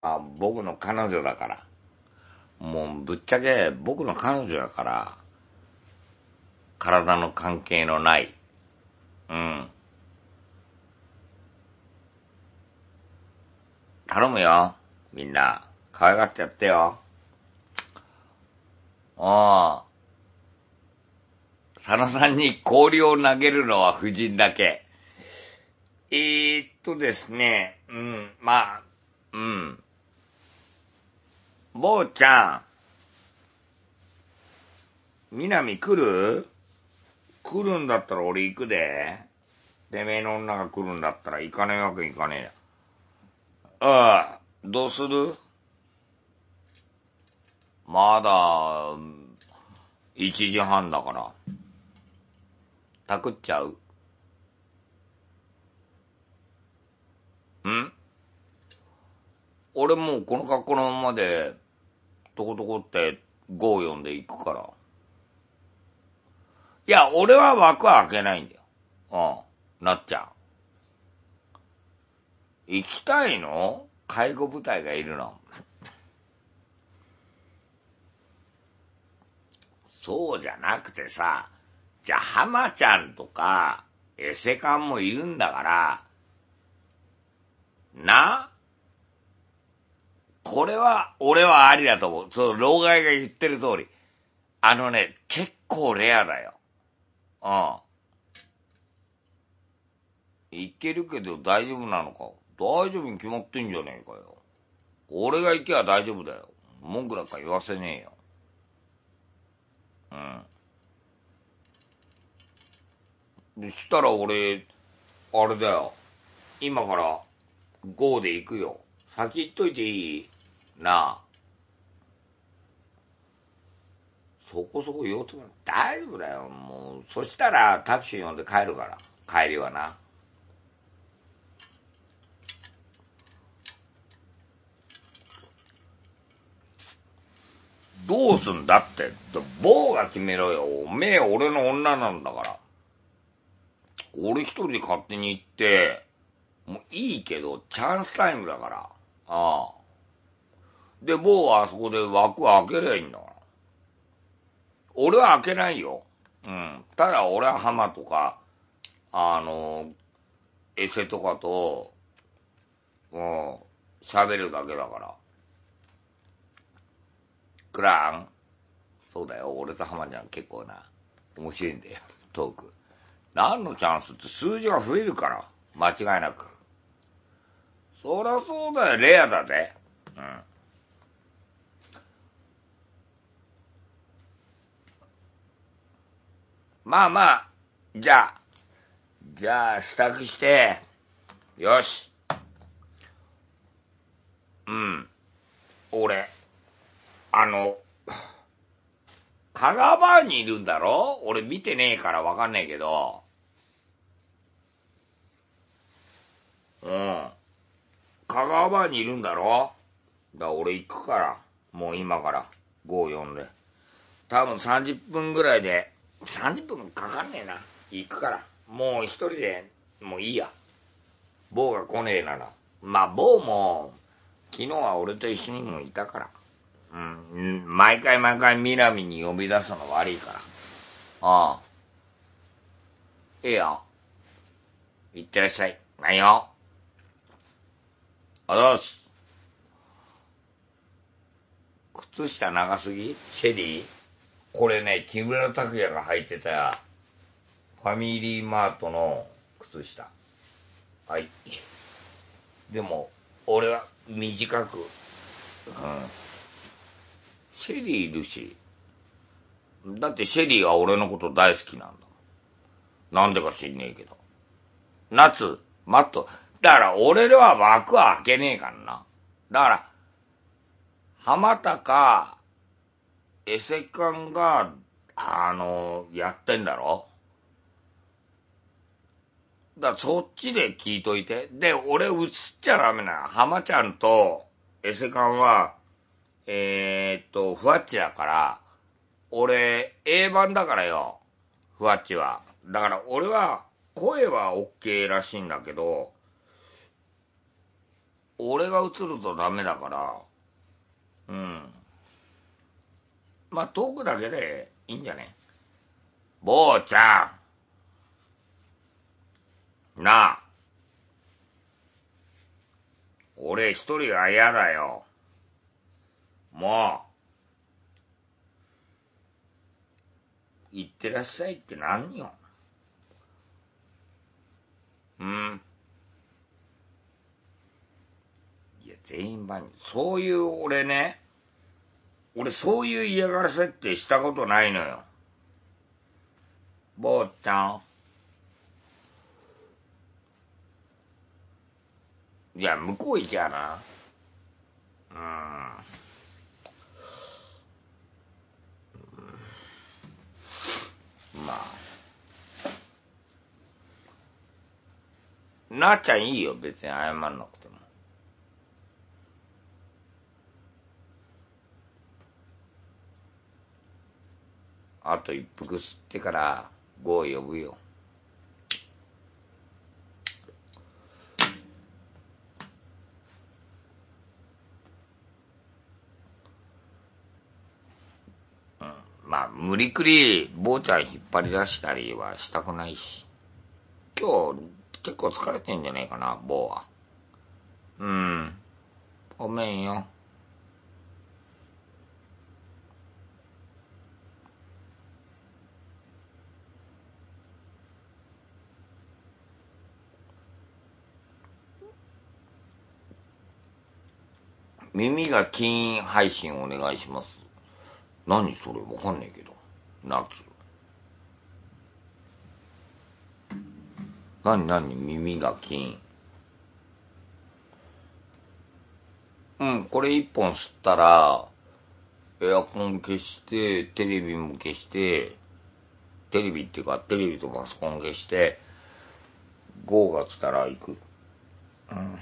あ僕の彼女だから。もうぶっちゃけ僕の彼女だから、体の関係のない。うん。頼むよ。みんな。可愛がってやってよ。ああ。佐野さんに氷を投げるのは夫人だけ。えー、っとですね。うん。まあ、うん。坊ちゃん、南来る来るんだったら俺行くで。てめえの女が来るんだったら行かねえわけ行かねえああ、どうするまだ、1時半だから。たくっちゃうん俺もうこの格好のままで、とことこって5読んでいくから。いや、俺は枠は開けないんだよ。うん。なっちゃう。行きたいの介護部隊がいるの。そうじゃなくてさ、じゃあ、浜ちゃんとか、エセカンもいるんだから、なこれは、俺はありだと思う。そう、老害が言ってる通り。あのね、結構レアだよ。うん。いけるけど大丈夫なのか。大丈夫に決まってんじゃねえかよ。俺が行けば大丈夫だよ。文句なんか言わせねえよ。うん。そしたら俺、あれだよ。今から、ゴーで行くよ。先行っといていいなあ。そこそこ用途が大丈夫だよ、もう。そしたらタクシー呼んで帰るから、帰りはな。どうすんだって、棒が決めろよ。おめえ、俺の女なんだから。俺一人で勝手に行って、もういいけど、チャンスタイムだから。ああ。で、もうあそこで枠開けりゃいいんだから。俺は開けないよ。うん。ただ俺は浜とか、あの、エセとかと、もう喋るだけだから。クラン、そうだよ、俺と浜ちゃん結構な、面白いんだよ、トーク。何のチャンスって数字が増えるから、間違いなく。そりゃそうだよ、レアだぜ。うん。まあまあ、じゃあ、じゃあ、支度して、よし。うん。俺、あの、香川バーにいるんだろ俺見てねえからわかんねえけど。うん。香川バーにいるんだろだ、俺行くから。もう今から。5、4で。多分30分ぐらいで30分かかんねえな行くからもう一人でもういいや某が来ねえならまあ某も昨日は俺と一緒にもいたからうん毎回毎回みに呼び出すの悪いからああええよ行ってらっしゃいないよあざす靴下長すぎシェリーこれね、木村拓哉が履いてた、ファミリーマートの靴下。はい。でも、俺は短く、うん。シェリーいるし、だってシェリーは俺のこと大好きなんだなんでか知んねえけど。夏、マット。だから俺では枠は開けねえからな。だから、浜田か、エセカンが、あの、やってんだろだそっちで聞いといて。で、俺映っちゃダメな。浜ちゃんとエセカンは、えー、っと、ふわっちだから、俺、A 版だからよ。ふわっちは。だから俺は、声は OK らしいんだけど、俺が映るとダメだから、うん。まあ、遠くだけでいいんじゃね坊ちゃん。なあ。俺一人は嫌だよ。もう。行ってらっしゃいって何よ。うん。いや、全員番に。そういう俺ね。俺そういう嫌がらせってしたことないのよ。坊ちゃん。じゃあ、向こう行きゃな。うん。まあ。なあちゃんいいよ、別に謝んなくあと一服吸ってからゴー呼ぶよ。うん、まあ、無理くり、坊ちゃん引っ張り出したりはしたくないし。今日、結構疲れてんじゃないかな、坊は。うん。ごめんよ。耳が金配信お願いします。何それわかんねえけど。夏。何何耳が金うん、これ一本吸ったら、エアコン消して、テレビも消して、テレビっていうか、テレビとパソコン消して、5が来たら行く。うん。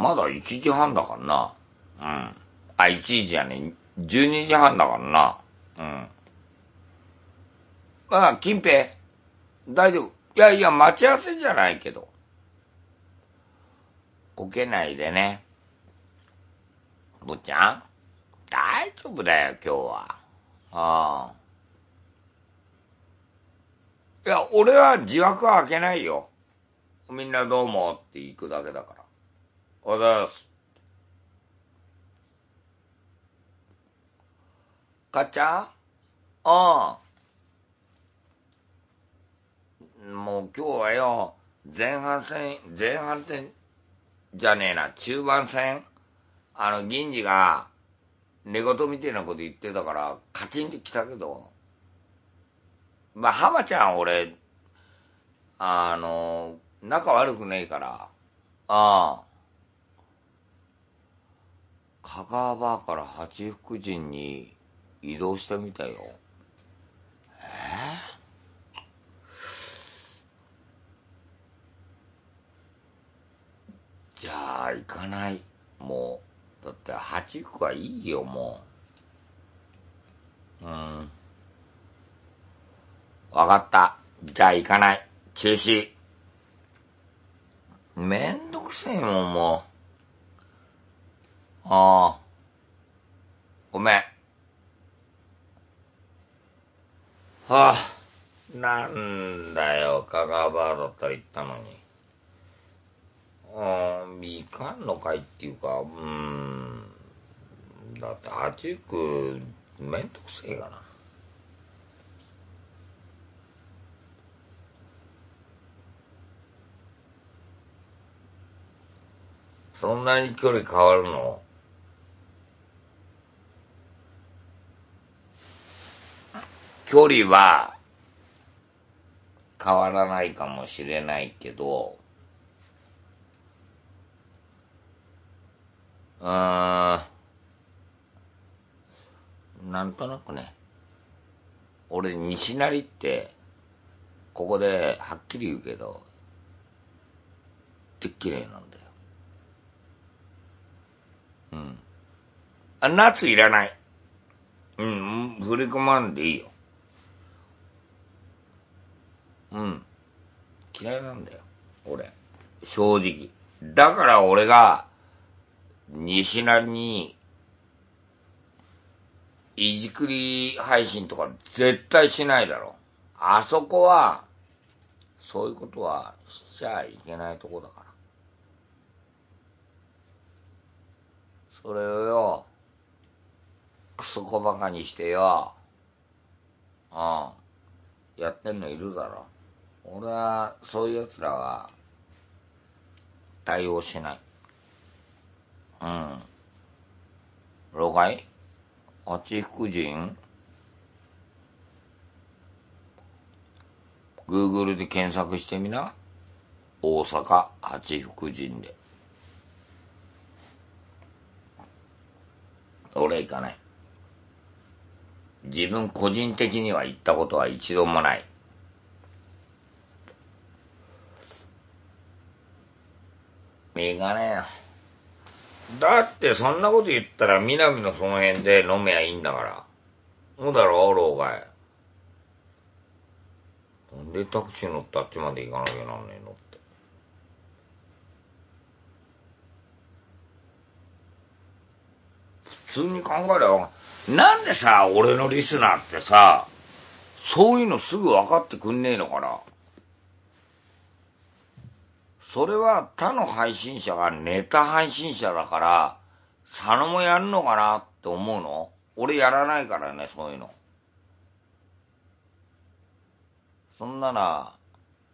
まだ1時半だからな。うん。あ、1時じゃねえ。12時半だからな。うん。ああ、金平。大丈夫。いやいや、待ち合わせじゃないけど。こけないでね。坊ちゃん大丈夫だよ、今日は。ああ。いや、俺は自枠は開けないよ。みんなどうもって行くだけだから。おはようございます。かっちゃんああ。もう今日はよ、前半戦、前半戦じゃねえな、中盤戦あの、銀次が、寝言みたいなこと言ってたから、カチンって来たけど、まあ、浜ちゃん俺、あの、仲悪くねえから、ああ。香川から八福神に移動したみたいよ。えー、じゃあ、行かない。もう。だって、八福はいいよ、もう。うん。わかった。じゃあ行かない。中止。めんどくせえもん、もう。ああ。ごめん。はあ。なんだよ、香川バードっ言ったのに。うん、みかんの会っていうか、うーん。だって、八区、めんどくせえかな。そんなに距離変わるの距離は変わらないかもしれないけど、うーん、なんとなくね、俺、西成って、ここではっきり言うけど、って綺麗なんだよ。うん。あ、夏いらない。うん、振り込まんでいいよ。うん嫌いなんだよ俺正直だから俺が西成にいじくり配信とか絶対しないだろあそこはそういうことはしちゃいけないとこだからそれをよ、クソ小バカにしてよ、うん、やってんのいるだろ。俺はそういうやつらは対応しないうん老害八福神 Google で検索してみな大阪八福神で俺行かない自分個人的には行ったことは一度もないいかねえよ。だってそんなこと言ったら南のその辺で飲めやいいんだから。そうだろ、う、老害。なんでタクシー乗ったあっちまで行かなきゃなんねえのって。普通に考えれば、なんでさ、俺のリスナーってさ、そういうのすぐ分かってくんねえのかな。それは他の配信者がネタ配信者だから、佐野もやるのかなって思うの俺やらないからね、そういうの。そんなら、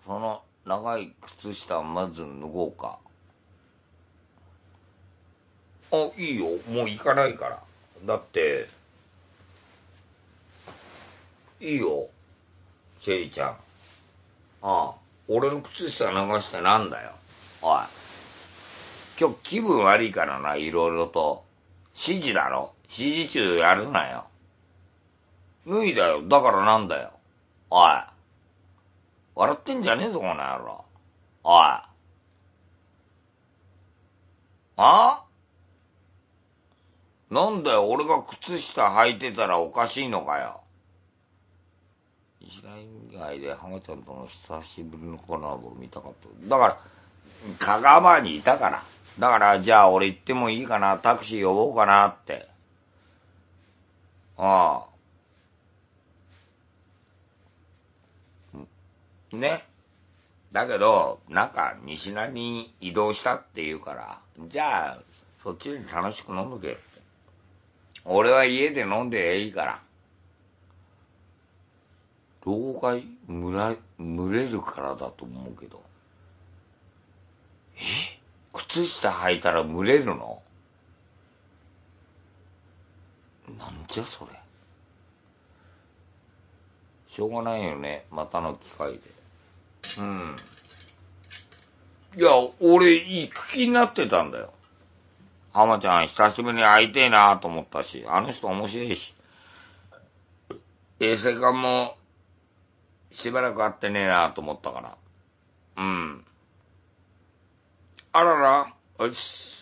その長い靴下をまず脱ごうか。あ、いいよ。もう行かないから。だって、いいよ。シェリちゃん。ああ。俺の靴下流してなんだよ。おい。今日気分悪いからな、いろいろと。指示だろ。指示中やるなよ。脱いだよ。だからなんだよ。おい。笑ってんじゃねえぞ、この野郎。おい。あなんだよ、俺が靴下履いてたらおかしいのかよ。時代以外で浜ちゃんとの久しぶりのコラボ見たかっただから香川にいたからだからじゃあ俺行ってもいいかなタクシー呼ぼうかなってああねだけどなんか西成に移動したって言うからじゃあそっちで楽しく飲むけ俺は家で飲んでいいから老害むら群れるからだと思うけどえ靴下履いたら群れるのなんじゃそれしょうがないよねまたの機会でうんいや俺行く気になってたんだよ浜ちゃん久しぶりに会いたいなと思ったしあの人面白いし衛生館もしばらく会ってねえなと思ったから。うん。あらら、よし。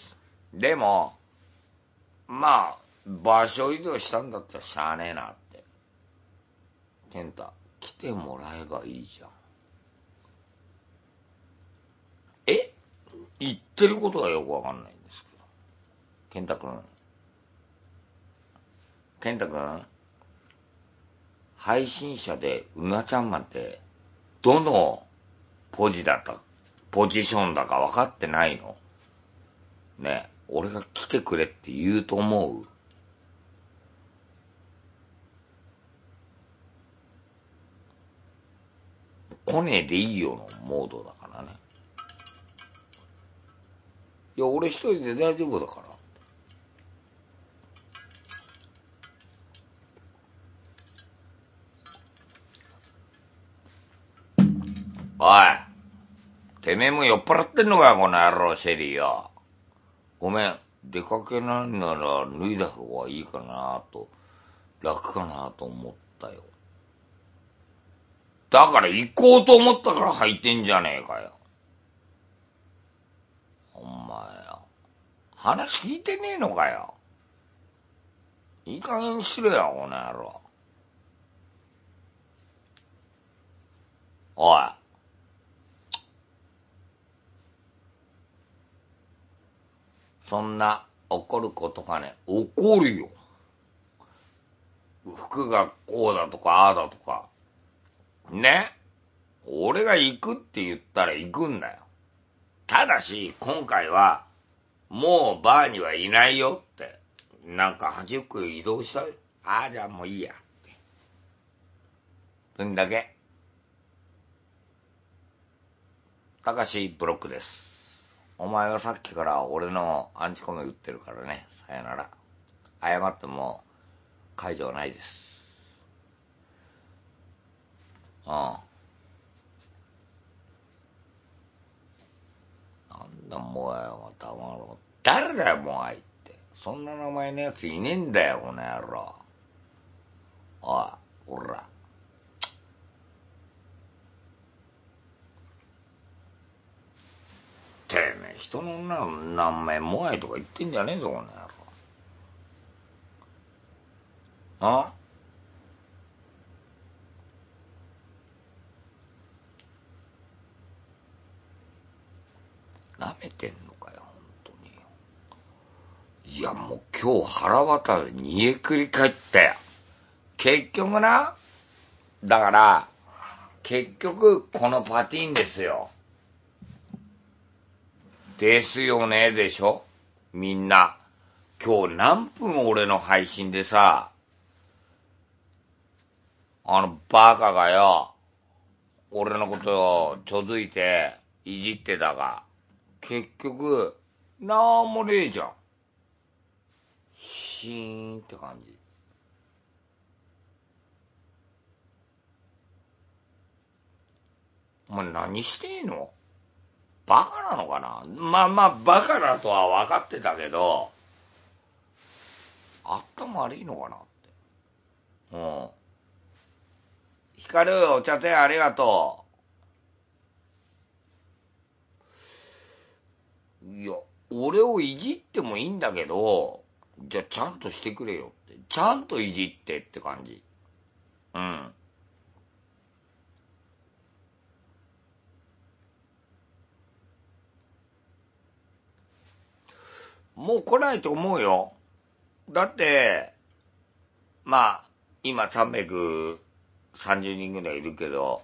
でも、まあ、場所移動したんだったらしゃあねえなって。ケンタ、来てもらえばいいじゃん。え言ってることがよくわかんないんですけど。ケンくん。ケンくん配信者でうなちゃんマンって、どのポジだった、ポジションだか分かってないのね、俺が来てくれって言うと思う来ねえでいいよのモードだからね。いや、俺一人で大丈夫だから。てめえも酔っ払ってんのか、この野郎、シェリーよ。ごめん、出かけないなら脱いだ方がいいかなと、楽かなと思ったよ。だから行こうと思ったから履いてんじゃねえかよ。お前よ。話聞いてねえのかよ。いい加減にしろよ、この野郎。おい。そんな怒ることがね、怒るよ。服がこうだとか、ああだとか。ね俺が行くって言ったら行くんだよ。ただし、今回は、もうバーにはいないよって。なんか端っこ移動したよ。ああ、じゃあもういいやって。そんだけ。たかしブロックです。お前はさっきから俺のアンチコメ打ってるからね。さよなら。謝っても解除はないです。うん。なんだもうよ、またまう。誰だよ、もうあいって。そんな名前のやついねえんだよ、この野郎。おい、おら。てめえ人の女が何名もあいとか言ってんじゃねえぞこの野郎あなめてんのかよ本当にいやもう今日腹渡る煮えくり返ったよ結局なだから結局このパティーンですよですよね、でしょみんな。今日何分俺の配信でさ、あのバカがよ、俺のことをちょづいていじってたが、結局、なんもねえじゃん。シーンって感じ。お前何してんのバカなのかなまあまあ、バカだとは分かってたけど、頭悪いのかなって。うん。光るお茶店ありがとう。いや、俺をいじってもいいんだけど、じゃあちゃんとしてくれよって。ちゃんといじってって感じ。うん。もう来ないと思うよ。だって、まあ、今330人ぐらいいるけど、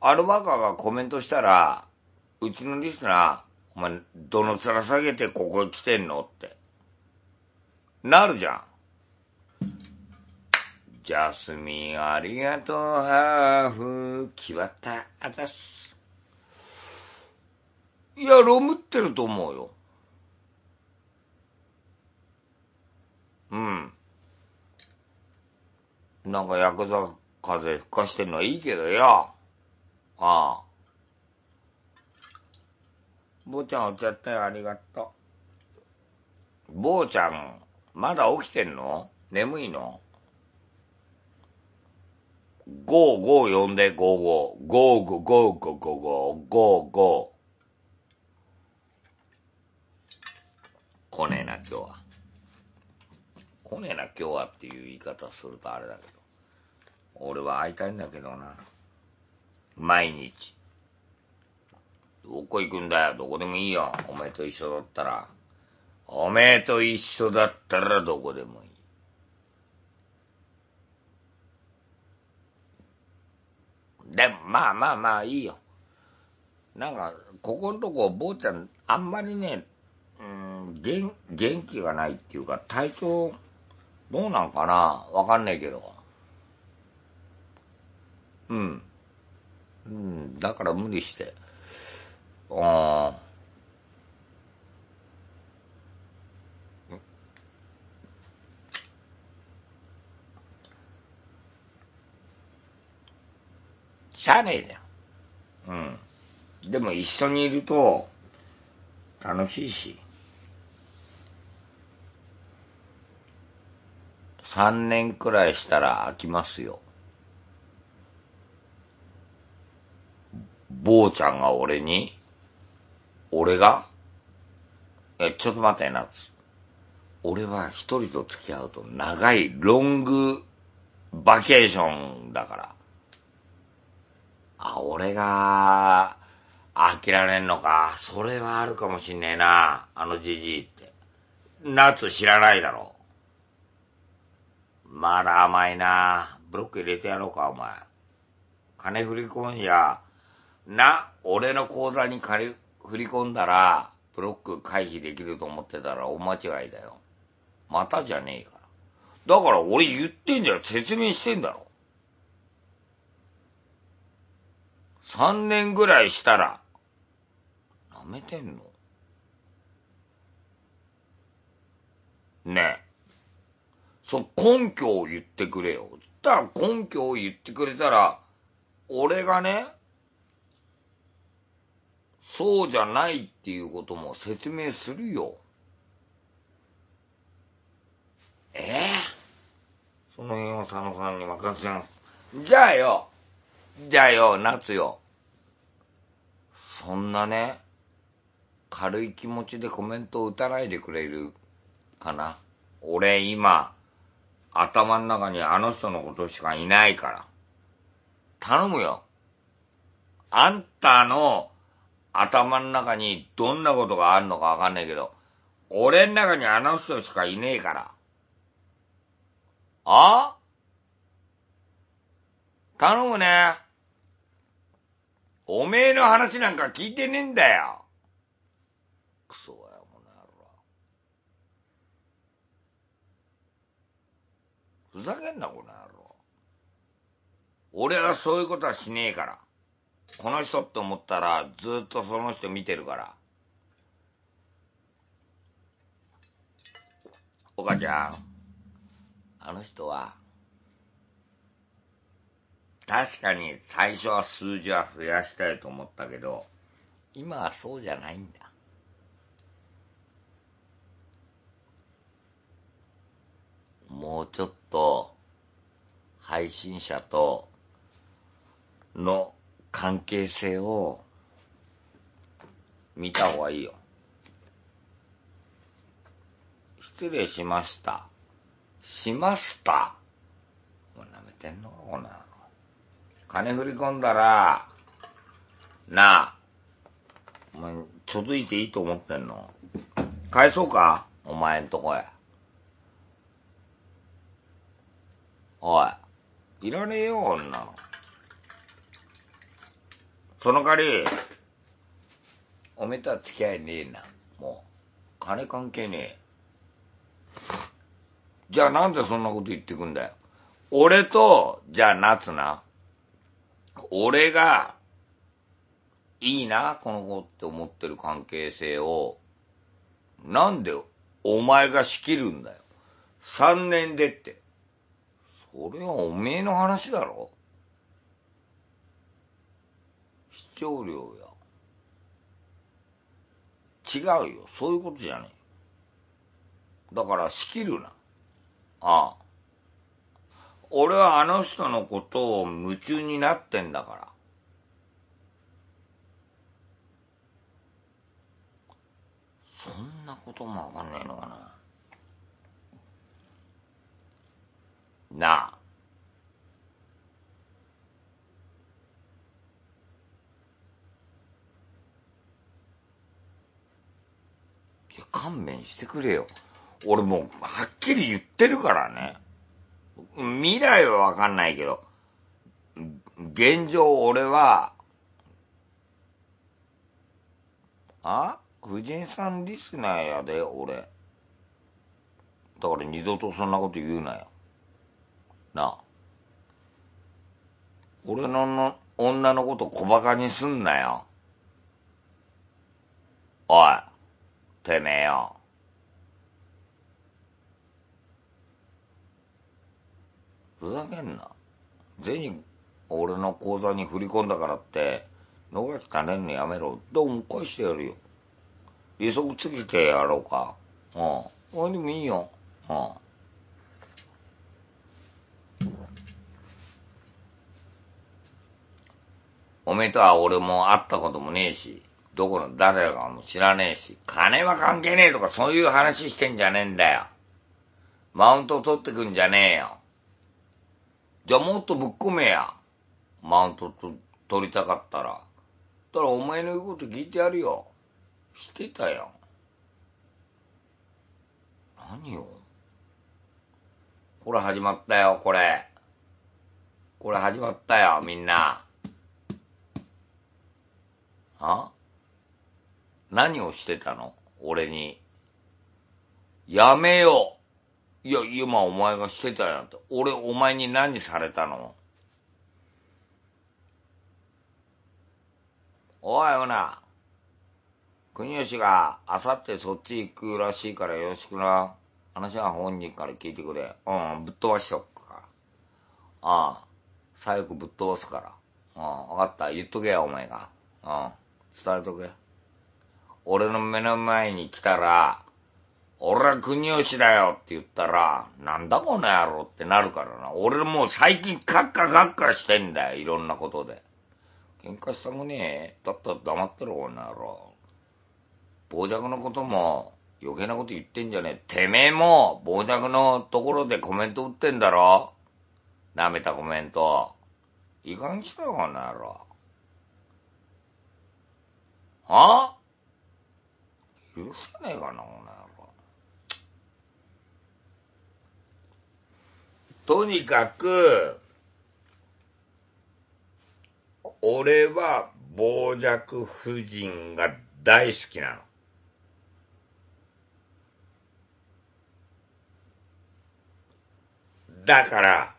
アルバカがコメントしたら、うちのリスナー、お前、どの面下げてここ来てんのって。なるじゃん。ジャスミン、ありがとう、ハーフ、決まった、あたす。いや、ロムってると思うよ。うんなんかヤクザ風吹かしてんのはいいけどよああ坊ちゃんお茶ったよありがとう坊ちゃんまだ起きてんの眠いのゴーゴー呼んで、ゴーゴー。ゴーゴーゴーゴーゴーゴーゴーゴー。来ねえな、今日は。来ねえな今日はっていう言い方するとあれだけど俺は会いたいんだけどな毎日どこ行くんだよどこでもいいよおめえと一緒だったらおめえと一緒だったらどこでもいいでもまあまあまあいいよなんかここのとこ坊ちゃんあんまりねうん元元気がないっていうか体調どうなんかなわかんないけど。うん。うん、だから無理して。ああ。しゃあねえじゃん。うん。でも一緒にいると、楽しいし。3年くらいしたら飽きますよ。坊ちゃんが俺に、俺がえ、ちょっと待って、なつ。俺は一人と付き合うと長いロングバケーションだから。あ、俺が飽きられんのか。それはあるかもしんねえな。あのじじいって。夏知らないだろう。まだ甘いな。ブロック入れてやろうか、お前。金振り込んじゃ、な、俺の口座に借り、振り込んだら、ブロック回避できると思ってたら大間違いだよ。またじゃねえから。だから俺言ってんじゃん、説明してんだろ。3年ぐらいしたら、舐めてんのねえ。そ根拠を言ってくれよ。ったら根拠を言ってくれたら、俺がね、そうじゃないっていうことも説明するよ。ええー、その辺を佐野さんに任せます。じゃあよ、じゃあよ、夏よ。そんなね、軽い気持ちでコメントを打たないでくれるかな。俺今、頭の中にあの人のことしかいないから。頼むよ。あんたの頭の中にどんなことがあるのかわかんないけど、俺の中にあの人しかいねえから。あ頼むね。おめえの話なんか聞いてねえんだよ。クソふざけんな、この野郎。俺はそういうことはしねえから。この人って思ったら、ずっとその人見てるから。お母ちゃん、あの人は、確かに最初は数字は増やしたいと思ったけど、今はそうじゃないんだ。もうちょっと、配信者との関係性を見た方がいいよ。失礼しました。しました。もう舐めてんのか、こんなの。金振り込んだら、なあ、お前、ちょづいていいと思ってんの返そうかお前んとこへ。おい。いらねえよ、女んなの。その代わり、おめえとは付き合いねえな。もう、金関係ねえ。じゃあなんでそんなこと言ってくんだよ。俺と、じゃあ夏な。俺が、いいな、この子って思ってる関係性を、なんでお前が仕切るんだよ。三年でって。それはおめえの話だろ視聴料や。違うよ。そういうことじゃねえ。だから仕切るな。ああ。俺はあの人のことを夢中になってんだから。そんなこともわかんないのかな。なあ勘弁してくれよ。俺もう、はっきり言ってるからね。未来はわかんないけど、現状俺は、あ藤井さんリスナーやで、俺。だから二度とそんなこと言うなよ。なあ。俺のの女のこと小馬鹿にすんなよ。おい、てめえよ。ふざけんな。銭、俺の口座に振り込んだからって、野垣金ねんのやめろ。どうも返してやるよ。利息つけてやろうか。うん。俺でもいいよ。うん。おめえとは俺も会ったこともねえし、どこの誰かも知らねえし、金は関係ねえとかそういう話してんじゃねえんだよ。マウント取ってくんじゃねえよ。じゃあもっとぶっ込めや。マウントと取りたかったら。たらお前の言うこと聞いてやるよ。してたよ。何よ。これ始まったよ、これ。これ始まったよ、みんな。あ何をしてたの俺に。やめよいや、今お前がしてたやんと。俺、お前に何されたのおい、おな。国吉があさってそっち行くらしいからよろしくな。話は本人から聞いてくれ。うん、ぶっ飛ばしとくから。ああ、左翼ぶっ飛ばすから。うん、わかった。言っとけよ、お前が。うん。伝えとけ。俺の目の前に来たら、俺は国吉だよって言ったら、なんだこの野郎ってなるからな。俺もう最近カッカカッカしてんだよ、いろんなことで。喧嘩したくねえだったら黙ってろ、この野郎。傍若のことも余計なこと言ってんじゃねえ。てめえも傍若のところでコメント打ってんだろ舐めたコメント。いい感じだしよ、この野郎。あ許さねえかな、この野郎。とにかく、俺は傍若夫人が大好きなの。だから、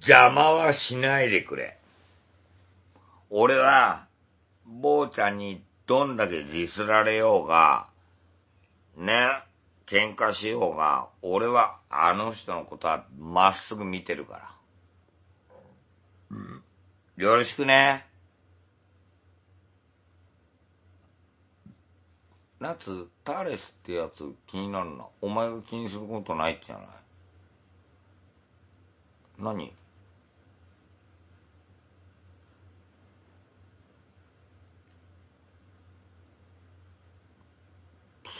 邪魔はしないでくれ。俺は、坊ちゃんにどんだけディスられようが、ね、喧嘩しようが、俺はあの人のことはまっすぐ見てるから。うん、よろしくね。夏、タレスってやつ気になるな。お前が気にすることないってじゃない何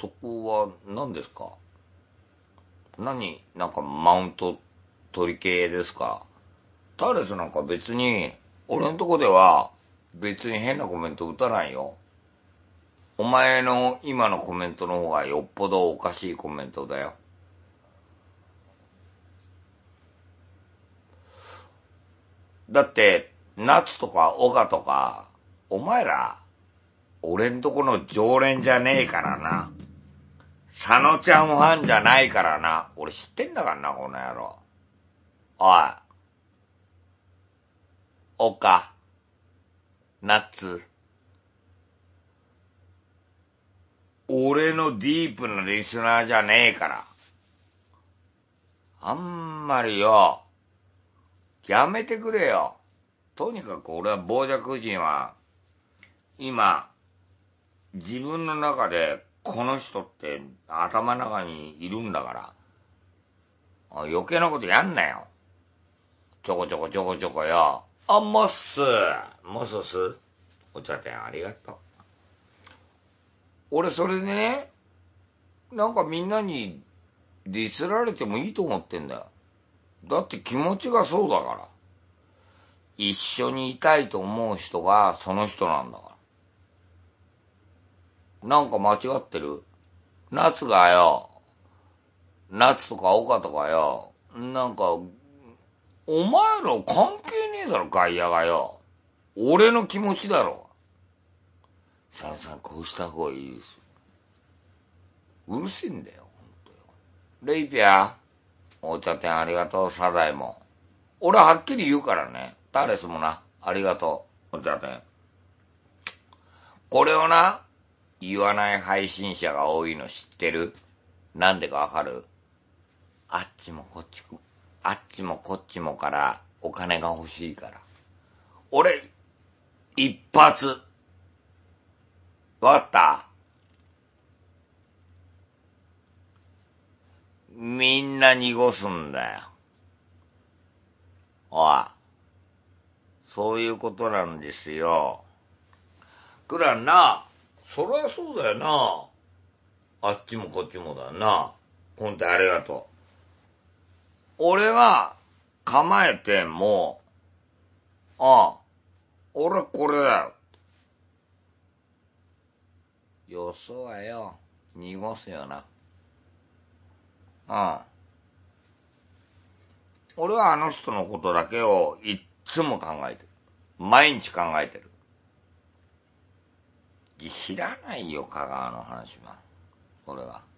そこは何ですか何なんかマウント取り系ですかターレスなんか別に、俺のとこでは別に変なコメント打たないよ。お前の今のコメントの方がよっぽどおかしいコメントだよ。だって、夏とか岡とか、お前ら、俺んとこの常連じゃねえからな。佐野ちゃんファンじゃないからな。俺知ってんだからな、この野郎。おい。おか。ナッツ。俺のディープなリスナーじゃねえから。あんまりよ。やめてくれよ。とにかく俺は傍若人は、今、自分の中でこの人って頭の中にいるんだから、余計なことやんなよ。ちょこちょこちょこちょこよ。あ、モスモススお茶店ありがとう。俺それでね、なんかみんなにディスられてもいいと思ってんだよ。だって気持ちがそうだから。一緒にいたいと思う人がその人なんだから。なんか間違ってる夏がよ、夏とか岡とかよ、なんか、お前ら関係ねえだろ、外野がよ。俺の気持ちだろ。さらさん、こうした方がいいですよ。うるせえんだよ、ほんとよ。レイピア、お茶店ありがとう、サザエも。俺はっきり言うからね。タレスもな、ありがとう、お茶店。これをな、言わない配信者が多いの知ってるなんでかわかるあっちもこっちも、あっちもこっちもからお金が欲しいから。俺、一発。わかったみんな濁すんだよ。おい。そういうことなんですよ。くらんな。そりゃそうだよな。あっちもこっちもだよな。今ンありがとう。俺は構えても、ああ、俺これだよ。よそはよ、濁すよな。ああ。俺はあの人のことだけをいっつも考えてる。毎日考えてる。知らないよ香川の話は俺は。